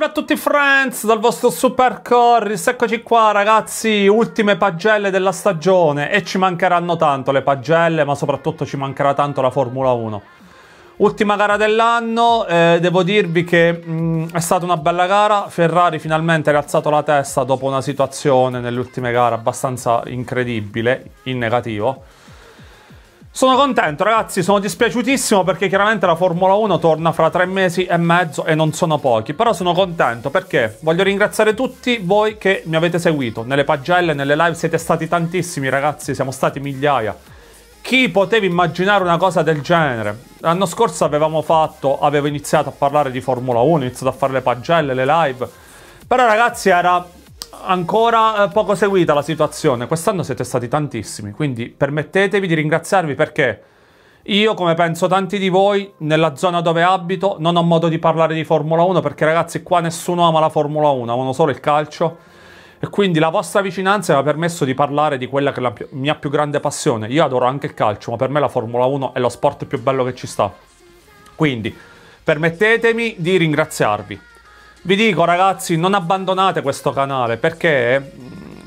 salve a tutti friends dal vostro Super Corris, eccoci qua ragazzi, ultime pagelle della stagione e ci mancheranno tanto le pagelle ma soprattutto ci mancherà tanto la Formula 1. Ultima gara dell'anno, eh, devo dirvi che mh, mm, è stata una bella gara, Ferrari finalmente ha rialzato la testa dopo una situazione nelle ultime gare abbastanza incredibile, in negativo sono contento ragazzi, sono dispiaciutissimo perché chiaramente la Formula 1 torna fra tre mesi e mezzo e non sono pochi, però sono contento perché voglio ringraziare tutti voi che mi avete seguito nelle pagelle, nelle live, siete stati tantissimi ragazzi, siamo stati migliaia. Chi poteva immaginare una cosa del genere? L'anno scorso avevamo fatto, avevo iniziato a parlare di Formula 1, ho iniziato a fare le pagelle, le live, però ragazzi era ancora eh, poco seguita la situazione. Quest'anno siete stati tantissimi, quindi permettetevi di ringraziarvi perché io, come penso tanti di voi, nella zona dove abito non ho modo di parlare di Formula 1 perché ragazzi qua nessuno ama la Formula 1, amano solo il calcio. E quindi la vostra vicinanza mi ha permesso di parlare di quella che è la mia più grande passione. Io adoro anche il calcio, ma per me la Formula 1 è lo sport più bello che ci sta. Quindi permettetemi di ringraziarvi. Vi dico ragazzi, non abbandonate questo canale perché mm,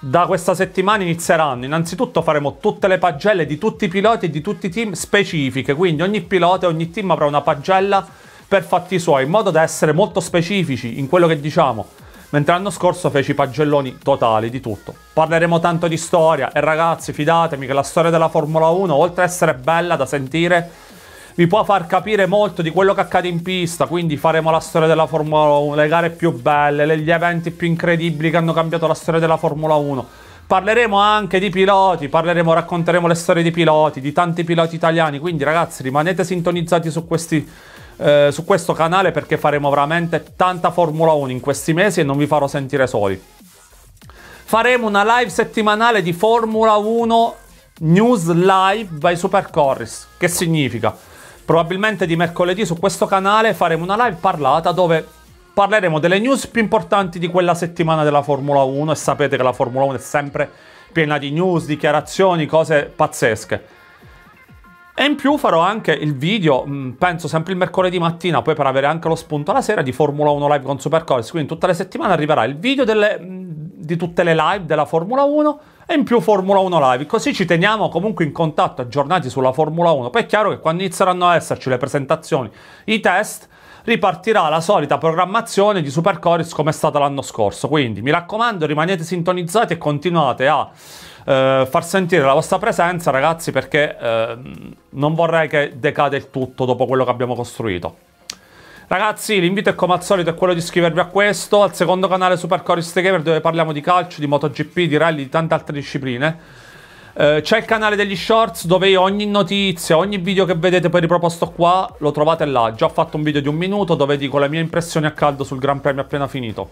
da questa settimana inizieranno. Innanzitutto faremo tutte le pagelle di tutti i piloti e di tutti i team specifiche, quindi ogni pilota e ogni team avrà una pagella per fatti suoi, in modo da essere molto specifici in quello che diciamo. Mentre l'anno scorso feci pagelloni totali di tutto. Parleremo tanto di storia e ragazzi, fidatemi che la storia della Formula 1, oltre a essere bella da sentire, vi può far capire molto di quello che accade in pista, quindi faremo la storia della Formula 1, le gare più belle, gli eventi più incredibili che hanno cambiato la storia della Formula 1. Parleremo anche di piloti, parleremo, racconteremo le storie di piloti, di tanti piloti italiani, quindi ragazzi rimanete sintonizzati su questi eh, su questo canale perché faremo veramente tanta Formula 1 in questi mesi e non vi farò sentire soli. Faremo una live settimanale di Formula 1 News Live by Supercorris. Che significa? probabilmente di mercoledì su questo canale faremo una live parlata dove parleremo delle news più importanti di quella settimana della Formula 1 e sapete che la Formula 1 è sempre piena di news, dichiarazioni, cose pazzesche. E in più farò anche il video, mm, penso sempre il mercoledì mattina, poi per avere anche lo spunto alla sera di Formula 1 Live con Supercars. Quindi tutte le settimane arriverà il video delle, mm, di tutte le live della Formula 1 e in più Formula 1 Live, così ci teniamo comunque in contatto, aggiornati sulla Formula 1. Poi è chiaro che quando inizieranno a esserci le presentazioni, i test, ripartirà la solita programmazione di Supercoris come è stata l'anno scorso. Quindi mi raccomando, rimanete sintonizzati e continuate a eh, far sentire la vostra presenza, ragazzi, perché eh, non vorrei che decade il tutto dopo quello che abbiamo costruito. Ragazzi, l'invito è come al solito è quello di iscrivervi a questo, al secondo canale Super Chorist Gamer dove parliamo di calcio, di MotoGP, di rally, di tante altre discipline. Eh, c'è il canale degli shorts dove ogni notizia, ogni video che vedete poi riproposto qua lo trovate là. Già ho fatto un video di un minuto dove dico le mie impressioni a caldo sul Gran Premio appena finito.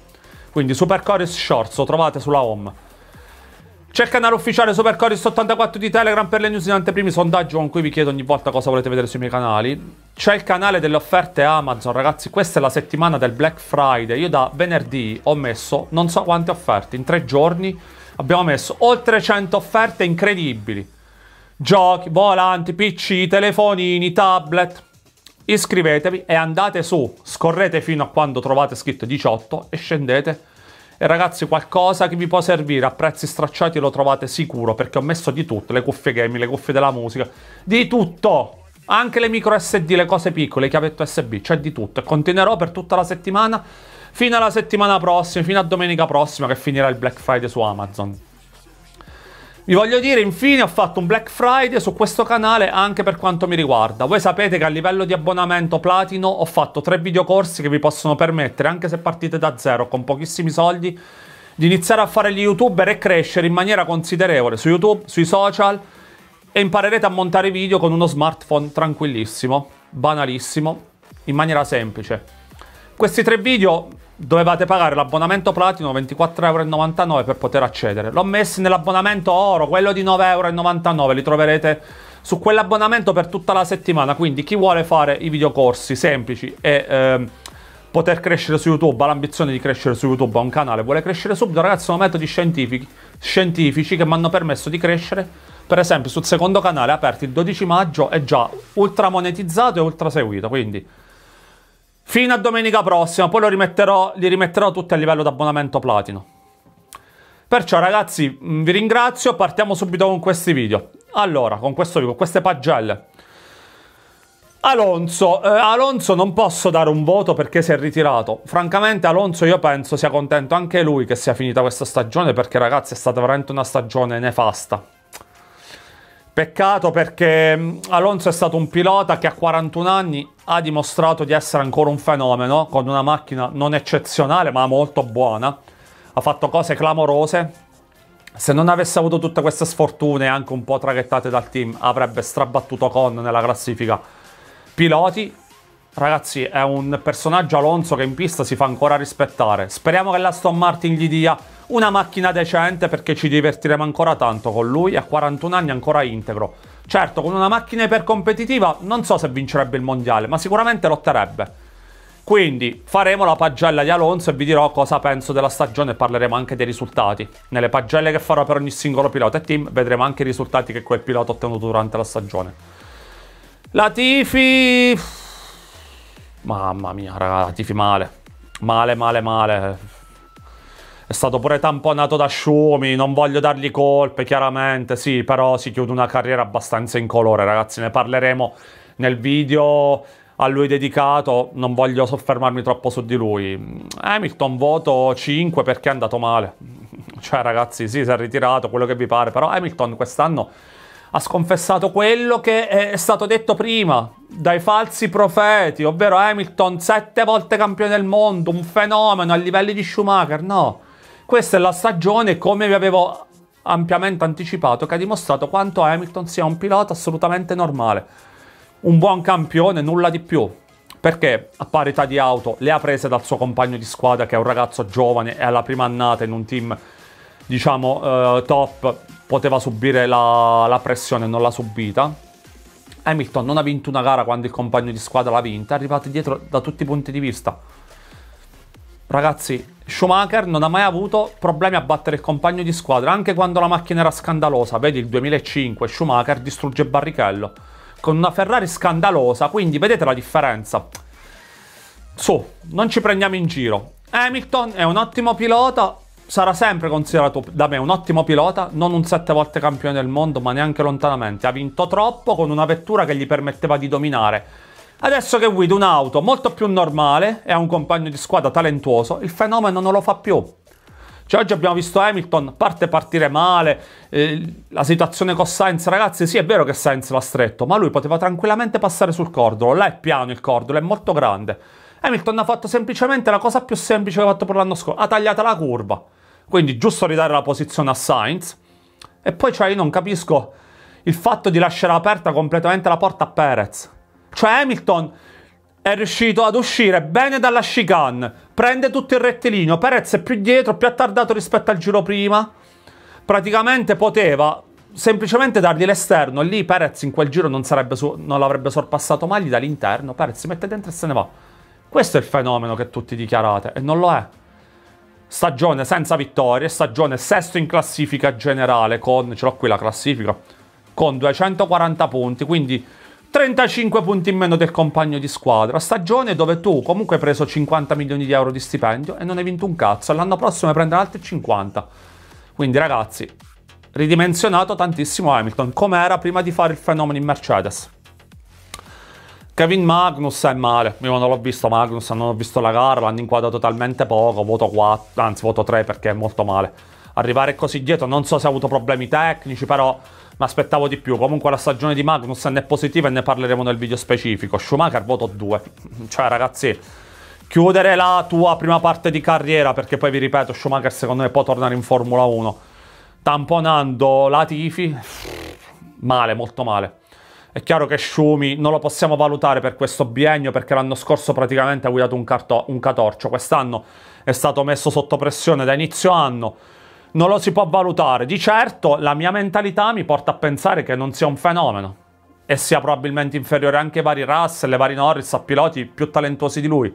Quindi Super Shorts lo trovate sulla home. C'è il canale ufficiale Supercoris 84 di Telegram per le news in anteprimi, sondaggio con cui vi chiedo ogni volta cosa volete vedere sui miei canali. C'è il canale delle offerte Amazon, ragazzi, questa è la settimana del Black Friday. Io da venerdì ho messo non so quante offerte, in tre giorni abbiamo messo oltre 100 offerte incredibili. Giochi, volanti, PC, telefonini, tablet. Iscrivetevi e andate su, scorrete fino a quando trovate scritto 18 e scendete e eh, ragazzi, qualcosa che vi può servire a prezzi stracciati lo trovate sicuro, perché ho messo di tutto, le cuffie gaming, le cuffie della musica, di tutto! Anche le micro SD, le cose piccole, il chiavetto USB, c'è cioè di tutto. E continuerò per tutta la settimana, fino alla settimana prossima, fino a domenica prossima che finirà il Black Friday su Amazon. Vi voglio dire infine ho fatto un Black Friday su questo canale anche per quanto mi riguarda. Voi sapete che a livello di abbonamento platino ho fatto tre videocorsi che vi possono permettere, anche se partite da zero con pochissimi soldi, di iniziare a fare gli youtuber e crescere in maniera considerevole su YouTube, sui social e imparerete a montare video con uno smartphone tranquillissimo, banalissimo, in maniera semplice. Questi tre video dovevate pagare l'abbonamento platino 24,99€ per poter accedere. L'ho messo nell'abbonamento oro, quello di 9,99€, li troverete su quell'abbonamento per tutta la settimana. Quindi chi vuole fare i videocorsi semplici e ehm, poter crescere su YouTube, ha l'ambizione di crescere su YouTube, ha un canale, vuole crescere subito, ragazzi, sono metodi scientifici, scientifici che mi hanno permesso di crescere. Per esempio sul secondo canale aperto il 12 maggio è già ultra monetizzato e ultra seguito, quindi Fino a domenica prossima, poi rimetterò, li rimetterò tutti a livello d'abbonamento platino. Perciò ragazzi, mm, vi ringrazio, partiamo subito con questi video. Allora, con questo video, con queste pagelle. Alonso, eh, Alonso non posso dare un voto perché si è ritirato. Francamente Alonso io penso sia contento anche lui che sia finita questa stagione perché ragazzi è stata veramente una stagione nefasta. Peccato perché mm, Alonso è stato un pilota che a 41 anni ha dimostrato di essere ancora un fenomeno, con una macchina non eccezionale ma molto buona. Ha fatto cose clamorose. Se non avesse avuto tutte queste sfortune, anche un po' traghettate dal team, avrebbe strabattuto Con nella classifica piloti. Ragazzi, è un personaggio Alonso che in pista si fa ancora rispettare. Speriamo che l'Aston Martin gli dia una macchina decente perché ci divertiremo ancora tanto con lui, a 41 anni ancora integro. Certo, con una macchina ipercompetitiva non so se vincerebbe il mondiale, ma sicuramente lotterebbe. Quindi faremo la pagella di Alonso e vi dirò cosa penso della stagione e parleremo anche dei risultati. Nelle pagelle che farò per ogni singolo pilota e team vedremo anche i risultati che quel pilota ha ottenuto durante la stagione. La Tifi... Mamma mia, raga, Tifi male. Male, male, male è stato pure tamponato da Schumi, non voglio dargli colpe, chiaramente, sì, però si chiude una carriera abbastanza incolore, ragazzi, ne parleremo nel video a lui dedicato, non voglio soffermarmi troppo su di lui. Hamilton voto 5 perché è andato male. Cioè, ragazzi, sì, si è ritirato, quello che vi pare, però Hamilton quest'anno ha sconfessato quello che è stato detto prima dai falsi profeti, ovvero Hamilton sette volte campione del mondo, un fenomeno a livelli di Schumacher, no. Questa è la stagione, come vi avevo ampiamente anticipato, che ha dimostrato quanto Hamilton sia un pilota assolutamente normale. Un buon campione, nulla di più. Perché a parità di auto le ha prese dal suo compagno di squadra, che è un ragazzo giovane, e alla prima annata in un team, diciamo, eh, top, poteva subire la, la pressione, non l'ha subita. Hamilton non ha vinto una gara quando il compagno di squadra l'ha vinta, è arrivato dietro da tutti i punti di vista. Ragazzi, Schumacher non ha mai avuto problemi a battere il compagno di squadra, anche quando la macchina era scandalosa. Vedi il 2005, Schumacher distrugge Barrichello con una Ferrari scandalosa, quindi vedete la differenza. Su, non ci prendiamo in giro. Hamilton è un ottimo pilota, sarà sempre considerato da me un ottimo pilota, non un sette volte campione del mondo, ma neanche lontanamente. Ha vinto troppo con una vettura che gli permetteva di dominare Adesso che guido un'auto molto più normale e ha un compagno di squadra talentuoso, il fenomeno non lo fa più. Cioè oggi abbiamo visto Hamilton parte partire male, eh, la situazione con Sainz, ragazzi, sì è vero che Sainz l'ha stretto, ma lui poteva tranquillamente passare sul cordolo, là è piano il cordolo, è molto grande. Hamilton ha fatto semplicemente la cosa più semplice che ha fatto per l'anno scorso, ha tagliato la curva. Quindi giusto ridare la posizione a Sainz. E poi cioè io non capisco il fatto di lasciare aperta completamente la porta a Perez. Cioè Hamilton è riuscito ad uscire bene dalla chicane, prende tutto il rettilineo, Perez è più dietro, più attardato rispetto al giro prima. Praticamente poteva semplicemente dargli l'esterno, lì Perez in quel giro non, non l'avrebbe sorpassato mai, gli dall'interno, Perez si mette dentro e se ne va. Questo è il fenomeno che tutti dichiarate e non lo è. Stagione senza vittorie, stagione sesto in classifica generale con, ce l'ho qui la classifica, con 240 punti, quindi 35 punti in meno del compagno di squadra. Stagione dove tu comunque hai preso 50 milioni di euro di stipendio e non hai vinto un cazzo. L'anno prossimo prenderai altri 50. Quindi ragazzi, ridimensionato tantissimo Hamilton, come era prima di fare il fenomeno in Mercedes. Kevin Magnus è male, io non l'ho visto Magnus, non ho visto la gara, l'hanno inquadrato talmente poco, voto 4, anzi voto 3 perché è molto male. Arrivare così dietro, non so se ha avuto problemi tecnici, però ma aspettavo di più. Comunque la stagione di Magnussen è positiva e ne parleremo nel video specifico. Schumacher voto 2. Cioè ragazzi, chiudere la tua prima parte di carriera, perché poi vi ripeto, Schumacher secondo me può tornare in Formula 1. Tamponando la Tifi, male, molto male. È chiaro che Schumi non lo possiamo valutare per questo biennio perché l'anno scorso praticamente ha guidato un, un catorcio, quest'anno è stato messo sotto pressione da inizio anno non lo si può valutare. Di certo la mia mentalità mi porta a pensare che non sia un fenomeno e sia probabilmente inferiore anche ai vari Russell, ai vari Norris, a piloti più talentuosi di lui.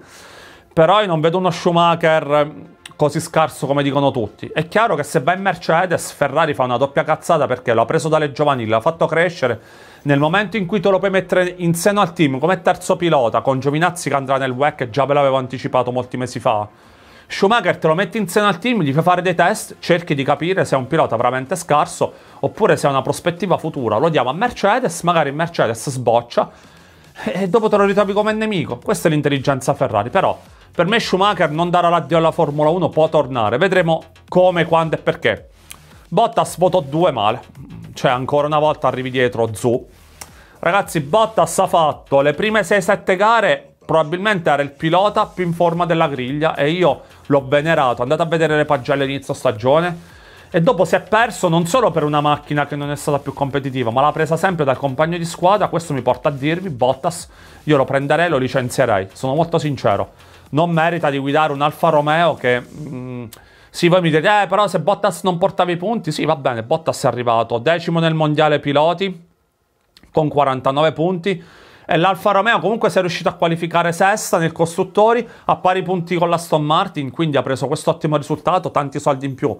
Però io non vedo uno Schumacher eh, così scarso come dicono tutti. È chiaro che se va in Mercedes, Ferrari fa una doppia cazzata perché l'ha preso dalle giovanili, l'ha fatto crescere. Nel momento in cui te lo puoi mettere in seno al team come terzo pilota, con Giovinazzi che andrà nel WEC, già ve l'avevo anticipato molti mesi fa, Schumacher te lo metti insieme al team, gli fa fare dei test, cerchi di capire se è un pilota veramente scarso oppure se ha una prospettiva futura. Lo diamo a Mercedes, magari Mercedes sboccia e dopo te lo ritrovi come nemico. Questa è l'intelligenza Ferrari, però per me Schumacher non darà l'addio alla Formula 1, può tornare. Vedremo come, quando e perché. Bottas votò 2 male. Cioè, ancora una volta arrivi dietro Zu. Ragazzi, Bottas ha fatto le prime 6-7 gare probabilmente era il pilota più in forma della griglia e io l'ho venerato. Andate a vedere le pagelle inizio stagione. E dopo si è perso non solo per una macchina che non è stata più competitiva, ma l'ha presa sempre dal compagno di squadra. Questo mi porta a dirvi, Bottas, io lo prenderei e lo licenzierei. Sono molto sincero. Non merita di guidare un Alfa Romeo che... Mm, sì, voi mi dite, eh, però se Bottas non portava i punti, sì, va bene, Bottas è arrivato decimo nel mondiale piloti con 49 punti e l'Alfa Romeo comunque si è riuscito a qualificare sesta nel costruttori a pari punti con la Aston Martin, quindi ha preso questo ottimo risultato, tanti soldi in più.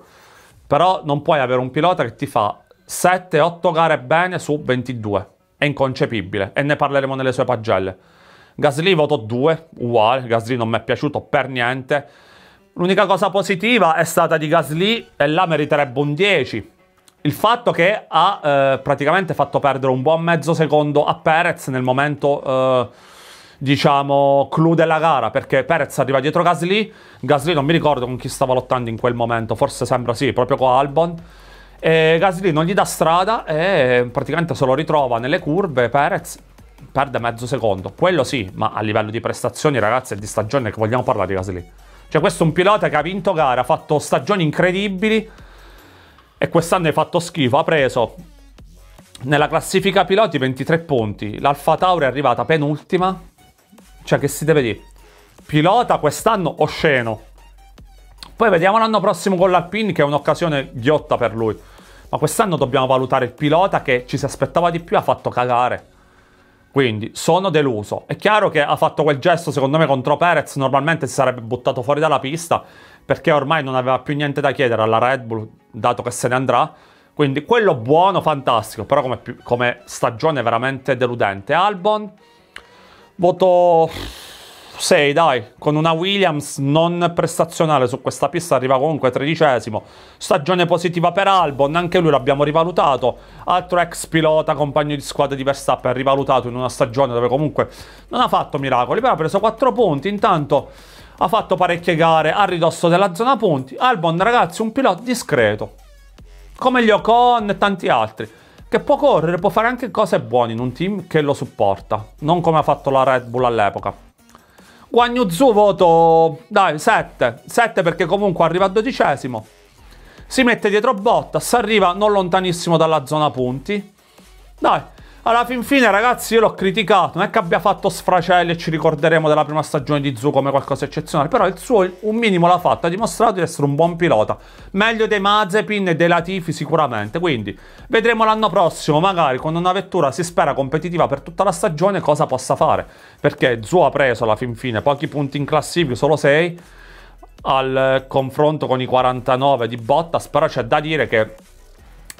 Però non puoi avere un pilota che ti fa 7-8 gare bene su 22. È inconcepibile e ne parleremo nelle sue pagelle. Gasly voto 2, uguale, Gasly non mi è piaciuto per niente. L'unica cosa positiva è stata di Gasly e là meriterebbe un 10, il fatto che ha eh, praticamente fatto perdere un buon mezzo secondo a Perez nel momento, eh, diciamo, clou della gara, perché Perez arriva dietro Gasly, Gasly non mi ricordo con chi stava lottando in quel momento, forse sembra sì, proprio con Albon, e Gasly non gli dà strada e praticamente se lo ritrova nelle curve, Perez perde mezzo secondo, quello sì, ma a livello di prestazioni ragazzi e di stagione che vogliamo parlare di Gasly. Cioè questo è un pilota che ha vinto gara, ha fatto stagioni incredibili, e quest'anno hai fatto schifo, ha preso nella classifica piloti 23 punti, l'Alfa Tauri è arrivata penultima, cioè che si deve dire, pilota quest'anno osceno. Poi vediamo l'anno prossimo con l'Alpine che è un'occasione ghiotta per lui. Ma quest'anno dobbiamo valutare il pilota che ci si aspettava di più ha fatto cagare. Quindi sono deluso. È chiaro che ha fatto quel gesto, secondo me, contro Perez. Normalmente si sarebbe buttato fuori dalla pista perché ormai non aveva più niente da chiedere alla Red Bull, dato che se ne andrà. Quindi quello buono, fantastico, però come, come stagione veramente deludente. Albon, voto 6 dai, con una Williams non prestazionale su questa pista arriva comunque tredicesimo. Stagione positiva per Albon, anche lui l'abbiamo rivalutato. Altro ex pilota, compagno di squadra di Verstappen, rivalutato in una stagione dove comunque non ha fatto miracoli, però ha preso 4 punti, intanto ha fatto parecchie gare a ridosso della zona punti. Albon, ragazzi, un pilota discreto, come gli Ocon e tanti altri, che può correre, può fare anche cose buone in un team che lo supporta, non come ha fatto la Red Bull all'epoca. Guagnuzzu voto, dai, 7, 7 perché comunque arriva a dodicesimo, si mette dietro Bottas, arriva non lontanissimo dalla zona punti, dai, alla fin fine, ragazzi, io l'ho criticato. Non è che abbia fatto sfracelli e ci ricorderemo della prima stagione di Zu come qualcosa eccezionale. Però il suo un minimo l'ha fatto. Ha dimostrato di essere un buon pilota. Meglio dei Mazepin e dei Latifi, sicuramente. Quindi vedremo l'anno prossimo, magari con una vettura si spera competitiva per tutta la stagione, cosa possa fare. Perché Zu ha preso alla fin fine pochi punti in classifica, solo 6 al confronto con i 49 di Bottas, però c'è da dire che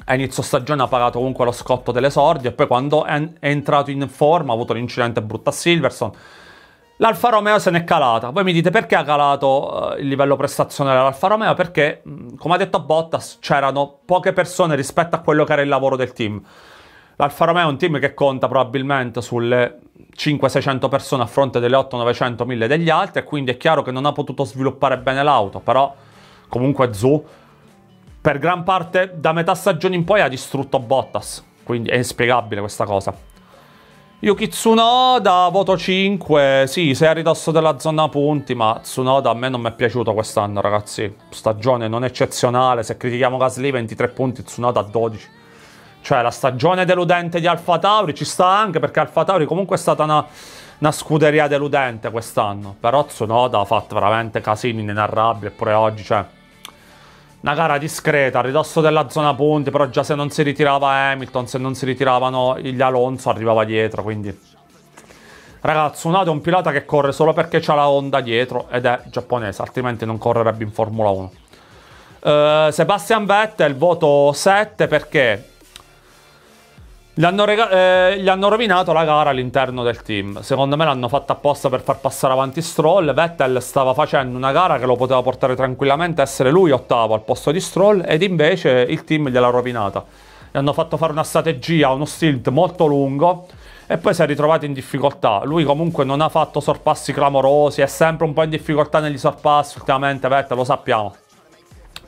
a inizio stagione ha pagato comunque lo scotto dell'esordio e poi quando è, è entrato in forma ha avuto l'incidente brutto a Silverson. L'Alfa Romeo se n'è calata. Voi mi dite perché ha calato uh, il livello prestazionale dell'Alfa Romeo? Perché, come ha detto Bottas, c'erano poche persone rispetto a quello che era il lavoro del team. L'Alfa Romeo è un team che conta probabilmente sulle 5 600 persone a fronte delle 8 900 1000 degli altri, e quindi è chiaro che non ha potuto sviluppare bene l'auto, però comunque Zu per gran parte da metà stagione in poi ha distrutto Bottas. Quindi è inspiegabile questa cosa. Yuki Tsunoda, voto 5. Sì, sei a ridosso della zona punti, ma Tsunoda a me non mi è piaciuto quest'anno, ragazzi. Stagione non eccezionale. Se critichiamo Gasly, 23 punti, Tsunoda 12. Cioè, la stagione deludente di Alfa Tauri ci sta anche, perché Alfa Tauri comunque è stata una, una scuderia deludente quest'anno. Però Tsunoda ha fatto veramente casini inenarrabili, eppure oggi, cioè una gara discreta, a ridosso della zona ponte, però già se non si ritirava Hamilton, se non si ritiravano gli Alonso arrivava dietro, quindi... Ragazzi, Unado è un pilota che corre solo perché c'ha la Honda dietro ed è giapponese, altrimenti non correrebbe in Formula 1. Uh, eh, Sebastian Vettel, voto 7 perché gli hanno, eh, gli hanno, rovinato la gara all'interno del team. Secondo me l'hanno fatta apposta per far passare avanti Stroll. Vettel stava facendo una gara che lo poteva portare tranquillamente a essere lui ottavo al posto di Stroll ed invece il team gliel'ha rovinata. Gli hanno fatto fare una strategia, uno stint molto lungo e poi si è ritrovato in difficoltà. Lui comunque non ha fatto sorpassi clamorosi, è sempre un po' in difficoltà negli sorpassi ultimamente, Vettel lo sappiamo.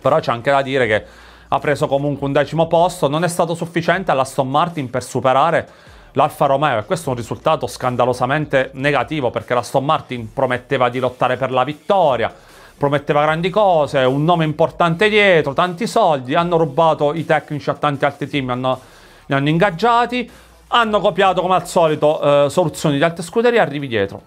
Però c'è anche da dire che ha preso comunque un decimo posto, non è stato sufficiente all'Aston Martin per superare l'Alfa Romeo e questo è un risultato scandalosamente negativo perché l'Aston Martin prometteva di lottare per la vittoria, prometteva grandi cose, un nome importante dietro, tanti soldi, hanno rubato i tecnici a tanti altri team, hanno, li hanno ingaggiati, hanno copiato come al solito eh, soluzioni di altre scuderie, arrivi dietro.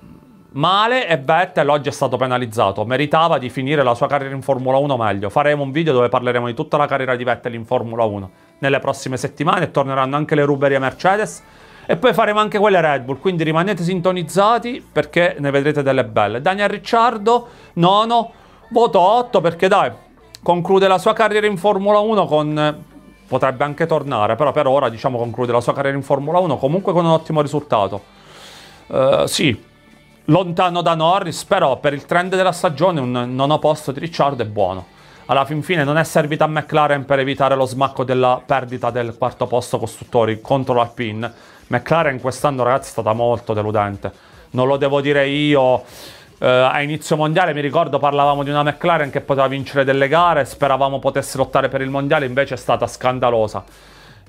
Male e Vettel oggi è stato penalizzato, meritava di finire la sua carriera in Formula 1 meglio. Faremo un video dove parleremo di tutta la carriera di Vettel in Formula 1. Nelle prossime settimane torneranno anche le ruberie Mercedes e poi faremo anche quelle Red Bull, quindi rimanete sintonizzati perché ne vedrete delle belle. Daniel Ricciardo, nono, voto 8 perché dai, conclude la sua carriera in Formula 1 con... Potrebbe anche tornare, però per ora diciamo conclude la sua carriera in Formula 1 comunque con un ottimo risultato. Uh, sì, lontano da Norris, però per il trend della stagione un nono posto di Ricciardo è buono. Alla fin fine non è servita a McLaren per evitare lo smacco della perdita del quarto posto costruttori contro l'Alpine. McLaren quest'anno ragazzi è stata molto deludente. Non lo devo dire io. Eh, a inizio mondiale mi ricordo parlavamo di una McLaren che poteva vincere delle gare, speravamo potesse lottare per il mondiale, invece è stata scandalosa.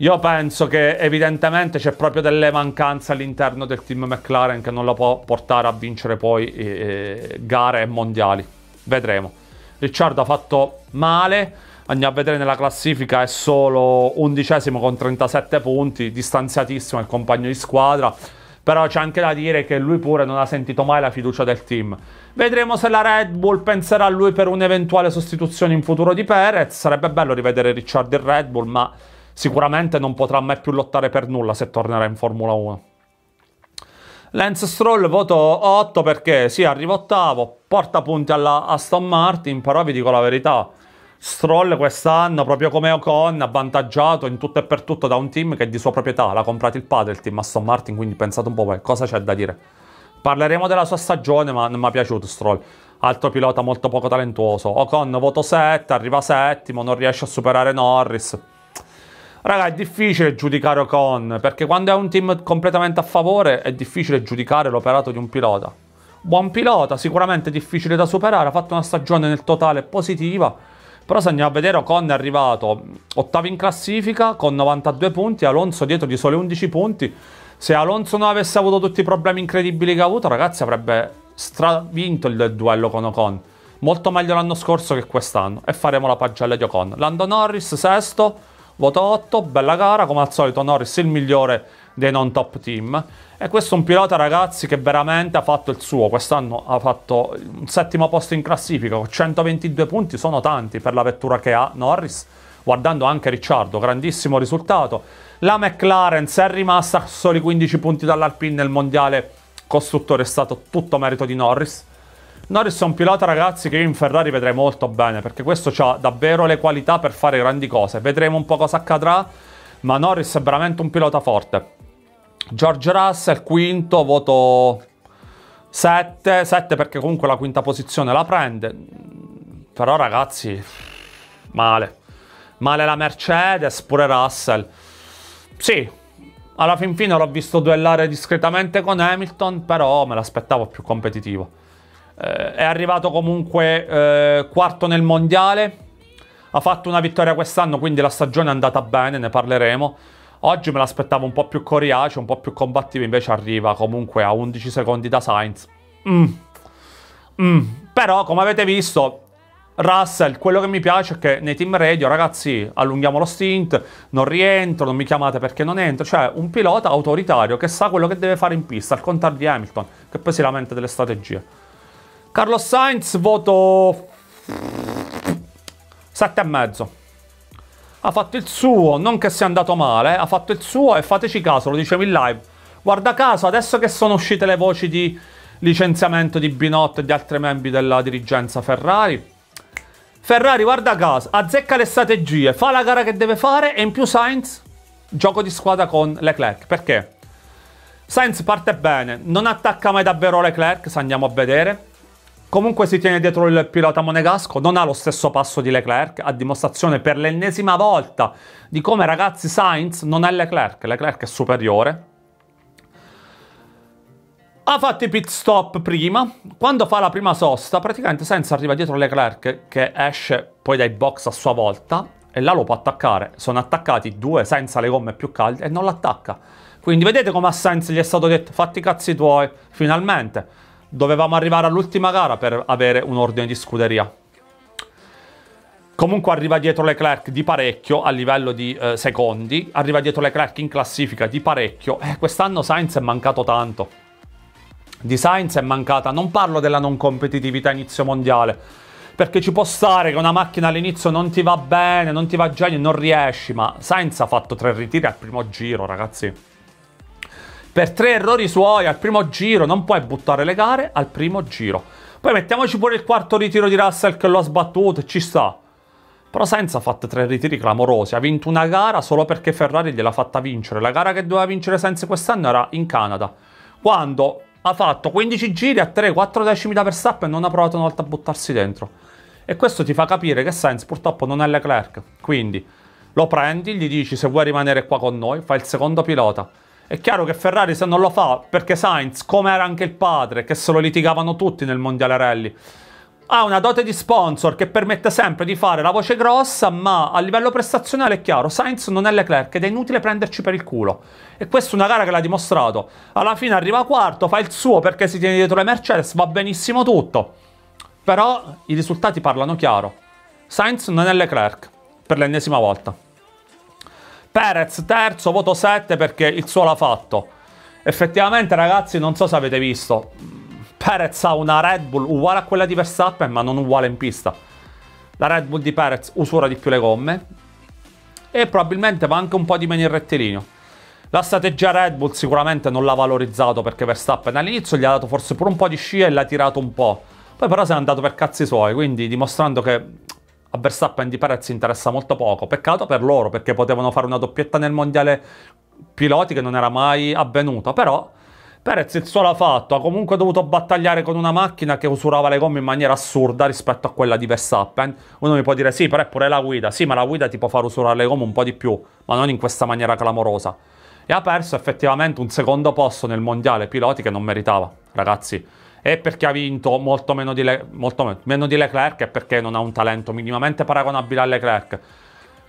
Io penso che evidentemente c'è proprio delle mancanze all'interno del team McLaren che non la può portare a vincere poi eh, eh gare e mondiali. Vedremo. Ricciardo ha fatto male, andiamo a vedere nella classifica è solo undicesimo con 37 punti, distanziatissimo il compagno di squadra. Però c'è anche da dire che lui pure non ha sentito mai la fiducia del team. Vedremo se la Red Bull penserà a lui per un'eventuale sostituzione in futuro di Perez. Sarebbe bello rivedere Ricciardo in Red Bull, ma sicuramente non potrà mai più lottare per nulla se tornerà in Formula 1. Lance Stroll voto 8 perché sì, arriva ottavo, porta punti alla Aston Martin, però vi dico la verità, Stroll quest'anno, proprio come Ocon, avvantaggiato in tutto e per tutto da un team che è di sua proprietà, l'ha comprato il padre, il team Aston Martin, quindi pensate un po' cosa c'è da dire. Parleremo della sua stagione, ma non mi è piaciuto Stroll. Altro pilota molto poco talentuoso. Ocon voto 7, arriva settimo, non riesce a superare Norris. Raga, è difficile giudicare Ocon, perché quando è un team completamente a favore è difficile giudicare l'operato di un pilota. Buon pilota, sicuramente difficile da superare, ha fatto una stagione nel totale positiva, però se andiamo a vedere Ocon è arrivato ottavo in classifica con 92 punti, Alonso dietro di sole 11 punti. Se Alonso non avesse avuto tutti i problemi incredibili che ha avuto, ragazzi, avrebbe stravinto il duello con Ocon. Molto meglio l'anno scorso che quest'anno. E faremo la pagella di Ocon. Lando Norris, sesto voto 8, bella gara, come al solito Norris il migliore dei non top team. E questo è un pilota, ragazzi, che veramente ha fatto il suo. Quest'anno ha fatto un settimo posto in classifica, con 122 punti, sono tanti per la vettura che ha Norris. Guardando anche Ricciardo, grandissimo risultato. La McLaren è rimasta a soli 15 punti dall'Alpine nel mondiale costruttore, è stato tutto merito di Norris Norris è un pilota ragazzi che io in Ferrari vedrei molto bene perché questo ha davvero le qualità per fare grandi cose. Vedremo un po' cosa accadrà, ma Norris è veramente un pilota forte. George Russell, quinto, voto 7, 7 perché comunque la quinta posizione la prende. Però ragazzi, male. Male la Mercedes, pure Russell. Sì, alla fin fine l'ho visto duellare discretamente con Hamilton, però me l'aspettavo più competitivo eh, è arrivato comunque eh, quarto nel mondiale, ha fatto una vittoria quest'anno, quindi la stagione è andata bene, ne parleremo. Oggi me l'aspettavo un po' più coriace, un po' più combattivo, invece arriva comunque a 11 secondi da Sainz. Mm. Mm. Però, come avete visto, Russell, quello che mi piace è che nei team radio, ragazzi, allunghiamo lo stint, non rientro, non mi chiamate perché non entro. Cioè, un pilota autoritario che sa quello che deve fare in pista, al contrario di Hamilton, che poi si lamenta delle strategie. Carlos Sainz voto e mezzo. Ha fatto il suo, non che sia andato male, ha fatto il suo e fateci caso, lo dicevo in live. Guarda caso, adesso che sono uscite le voci di licenziamento di Binotto e di altri membri della dirigenza Ferrari, Ferrari, guarda caso, azzecca le strategie, fa la gara che deve fare e in più Sainz gioco di squadra con Leclerc. Perché? Sainz parte bene, non attacca mai davvero Leclerc, se andiamo a vedere. Comunque si tiene dietro il pilota monegasco, non ha lo stesso passo di Leclerc, a dimostrazione per l'ennesima volta di come ragazzi Sainz non è Leclerc, Leclerc è superiore. Ha fatto i pit stop prima, quando fa la prima sosta praticamente Sainz arriva dietro Leclerc che esce poi dai box a sua volta e là lo può attaccare, sono attaccati due senza le gomme più calde e non l'attacca. Quindi vedete come a Sainz gli è stato detto fatti i cazzi tuoi, finalmente dovevamo arrivare all'ultima gara per avere un ordine di scuderia. Comunque arriva dietro Leclerc di parecchio a livello di eh, secondi, arriva dietro Leclerc in classifica di parecchio. Eh, quest'anno Sainz è mancato tanto. Di Sainz è mancata, non parlo della non competitività inizio mondiale, perché ci può stare che una macchina all'inizio non ti va bene, non ti va genio, non riesci, ma Sainz ha fatto tre ritiri al primo giro, ragazzi per tre errori suoi al primo giro non puoi buttare le gare al primo giro. Poi mettiamoci pure il quarto ritiro di Russell che lo ha sbattuto e ci sta. Però Sainz ha fatto tre ritiri clamorosi, ha vinto una gara solo perché Ferrari gliel'ha fatta vincere. La gara che doveva vincere Sainz quest'anno era in Canada, quando ha fatto 15 giri a 3-4 decimi da Verstappen e non ha provato una volta a buttarsi dentro. E questo ti fa capire che Sainz purtroppo non è Leclerc. Quindi lo prendi, gli dici se vuoi rimanere qua con noi, fai il secondo pilota è chiaro che Ferrari se non lo fa, perché Sainz, come era anche il padre, che se lo litigavano tutti nel Mondiale Rally, ha una dote di sponsor che permette sempre di fare la voce grossa, ma a livello prestazionale è chiaro, Sainz non è Leclerc ed è inutile prenderci per il culo. E questa è una gara che l'ha dimostrato. Alla fine arriva quarto, fa il suo perché si tiene dietro le Mercedes, va benissimo tutto. Però i risultati parlano chiaro. Sainz non è Leclerc, per l'ennesima volta. Perez terzo, voto 7 perché il suo l'ha fatto. Effettivamente ragazzi, non so se avete visto, Perez ha una Red Bull uguale a quella di Verstappen ma non uguale in pista. La Red Bull di Perez usura di più le gomme e probabilmente va anche un po' di meno in rettilineo. La strategia Red Bull sicuramente non l'ha valorizzato perché Verstappen all'inizio gli ha dato forse pure un po' di scia e l'ha tirato un po'. Poi però se è andato per cazzi suoi, quindi dimostrando che a Verstappen di Perez interessa molto poco. Peccato per loro perché potevano fare una doppietta nel mondiale piloti che non era mai avvenuto. però Perez il suo l'ha fatto, ha comunque dovuto battagliare con una macchina che usurava le gomme in maniera assurda rispetto a quella di Verstappen. Uno mi può dire sì, però è pure la guida, sì, ma la guida ti può far usurare le gomme un po' di più, ma non in questa maniera clamorosa. E ha perso effettivamente un secondo posto nel mondiale piloti che non meritava, ragazzi e perché ha vinto molto meno di, Le, molto meno di Leclerc e perché non ha un talento minimamente paragonabile a Leclerc.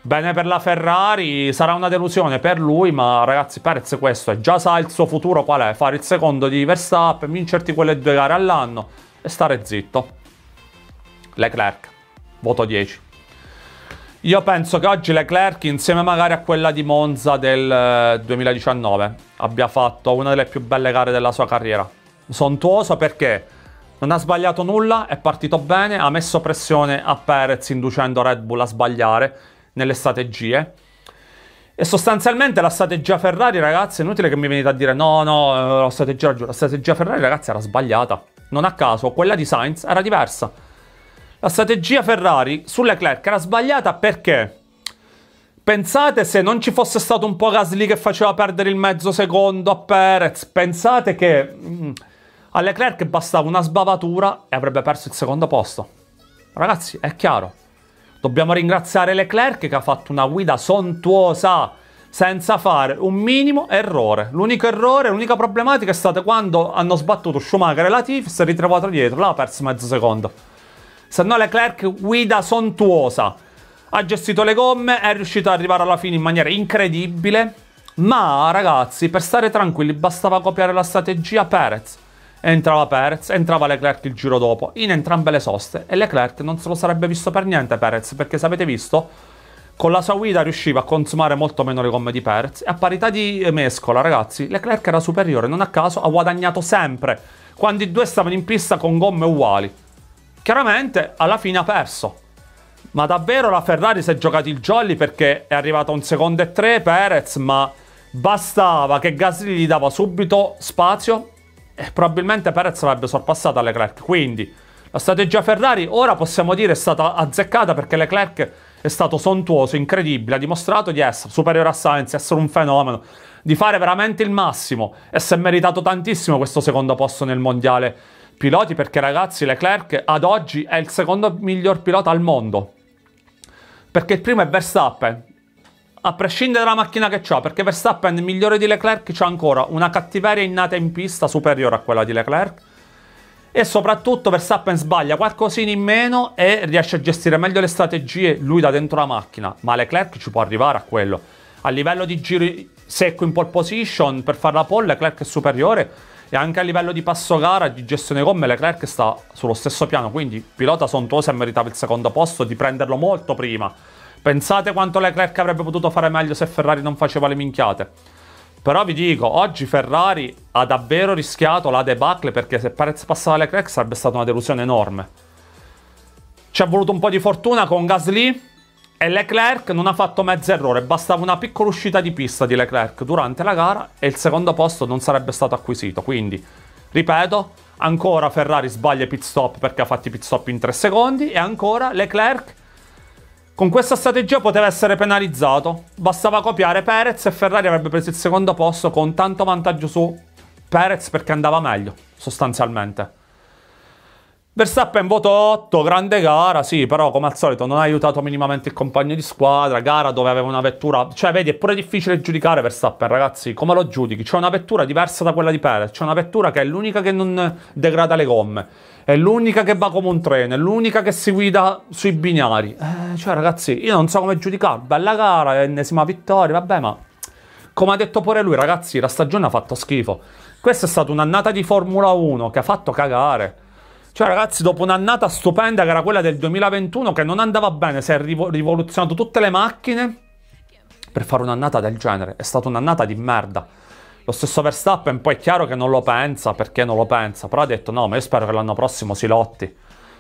Bene per la Ferrari, sarà una delusione per lui, ma ragazzi Perez questo è già sa il suo futuro qual è, fare il secondo di Verstappen, vincerti quelle due gare all'anno e stare zitto. Leclerc, voto 10. Io penso che oggi Leclerc, insieme magari a quella di Monza del 2019, eh, abbia fatto una delle più belle gare della sua carriera sontuosa perché non ha sbagliato nulla, è partito bene, ha messo pressione a Perez inducendo Red Bull a sbagliare nelle strategie. E sostanzialmente la strategia Ferrari, ragazzi, è inutile che mi venite a dire no, no, eh, la strategia, la strategia Ferrari, ragazzi, era sbagliata. Non a caso, quella di Sainz era diversa. La strategia Ferrari sulle Leclerc era sbagliata perché Pensate se non ci fosse stato un po' Gasly che faceva perdere il mezzo secondo a Perez. Pensate che mm, a Leclerc bastava una sbavatura e avrebbe perso il secondo posto. Ragazzi, è chiaro. Dobbiamo ringraziare Leclerc che ha fatto una guida sontuosa senza fare un minimo errore. L'unico errore, l'unica problematica è stata quando hanno sbattuto Schumacher e Latif, si è ritrovato dietro, là ha perso mezzo secondo. Se no Leclerc guida sontuosa, ha gestito le gomme, è riuscito ad arrivare alla fine in maniera incredibile, ma ragazzi per stare tranquilli bastava copiare la strategia Perez entrava Perez, entrava Leclerc il giro dopo, in entrambe le soste. E Leclerc non se lo sarebbe visto per niente Perez, perché se avete visto, con la sua guida riusciva a consumare molto meno le gomme di Perez. E a parità di mescola, ragazzi, Leclerc era superiore, non a caso ha guadagnato sempre, quando i due stavano in pista con gomme uguali. Chiaramente, alla fine ha perso. Ma davvero la Ferrari si è giocata il jolly perché è arrivato un secondo e tre Perez, ma bastava che Gasly gli dava subito spazio eh, probabilmente Perez l'avrebbe sorpassata Leclerc. Quindi la strategia Ferrari ora possiamo dire è stata azzeccata perché Leclerc è stato sontuoso, incredibile, ha dimostrato di essere superiore a Sainz, essere un fenomeno, di fare veramente il massimo e si è meritato tantissimo questo secondo posto nel mondiale piloti perché ragazzi Leclerc ad oggi è il secondo miglior pilota al mondo. Perché il primo è Verstappen, a prescindere dalla macchina che c'ha, perché Verstappen migliore di Leclerc c'ha ancora una cattiveria innata in pista superiore a quella di Leclerc e soprattutto Verstappen sbaglia qualcosina in meno e riesce a gestire meglio le strategie lui da dentro la macchina, ma Leclerc ci può arrivare a quello. A livello di giri secco in pole position per fare la pole Leclerc è superiore e anche a livello di passo gara, di gestione gomme Leclerc sta sullo stesso piano, quindi pilota sontuosa e meritava il secondo posto di prenderlo molto prima Pensate quanto Leclerc avrebbe potuto fare meglio se Ferrari non faceva le minchiate. Però vi dico, oggi Ferrari ha davvero rischiato la debacle perché se Perez passava Leclerc sarebbe stata una delusione enorme. Ci è voluto un po' di fortuna con Gasly e Leclerc non ha fatto mezzo errore, bastava una piccola uscita di pista di Leclerc durante la gara e il secondo posto non sarebbe stato acquisito. Quindi, ripeto, ancora Ferrari sbaglia i pit stop perché ha fatto i pit stop in 3 secondi e ancora Leclerc con questa strategia poteva essere penalizzato. Bastava copiare Perez e Ferrari avrebbe preso il secondo posto con tanto vantaggio su Perez perché andava meglio, sostanzialmente. Verstappen voto 8, grande gara, sì, però come al solito non ha aiutato minimamente il compagno di squadra, gara dove aveva una vettura, cioè vedi è pure difficile giudicare Verstappen ragazzi, come lo giudichi? C'è una vettura diversa da quella di Perez, c'è una vettura che è l'unica che non degrada le gomme, è l'unica che va come un treno, è l'unica che si guida sui binari, eh, cioè ragazzi io non so come giudicare, bella gara, ennesima vittoria, vabbè ma come ha detto pure lui ragazzi la stagione ha fatto schifo, questa è stata un'annata di Formula 1 che ha fatto cagare. Cioè, ragazzi, dopo un'annata stupenda che era quella del 2021, che non andava bene, si è rivoluzionato tutte le macchine per fare un'annata del genere. È stata un'annata di merda. Lo stesso Verstappen, poi è chiaro che non lo pensa perché non lo pensa, però ha detto: No, ma io spero che l'anno prossimo si lotti.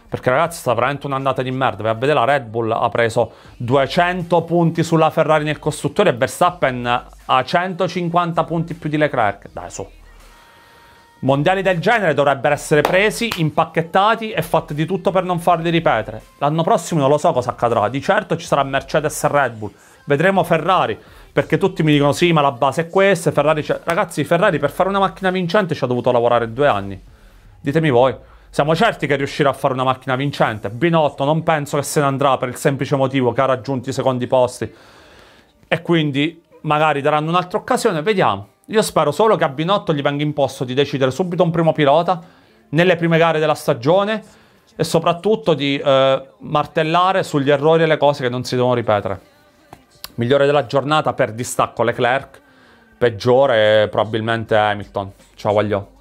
Perché, ragazzi, sta veramente un'annata di merda. Vai a vedere, la Red Bull ha preso 200 punti sulla Ferrari nel costruttore e Verstappen ha 150 punti più di Leclerc. Dai, su. Mondiali del genere dovrebbero essere presi, impacchettati e fatti di tutto per non farli ripetere. L'anno prossimo non lo so cosa accadrà, di certo ci sarà Mercedes e Red Bull, vedremo Ferrari, perché tutti mi dicono sì ma la base è questa, Ferrari c'è... Ragazzi Ferrari per fare una macchina vincente ci ha dovuto lavorare due anni, ditemi voi. Siamo certi che riuscirà a fare una macchina vincente, Binotto non penso che se ne andrà per il semplice motivo che ha raggiunto i secondi posti e quindi magari daranno un'altra occasione, vediamo. Io spero solo che a Binotto gli venga imposto di decidere subito un primo pilota nelle prime gare della stagione e soprattutto di eh, martellare sugli errori e le cose che non si devono ripetere. Migliore della giornata per distacco Leclerc, peggiore probabilmente Hamilton. Ciao, Guagliò.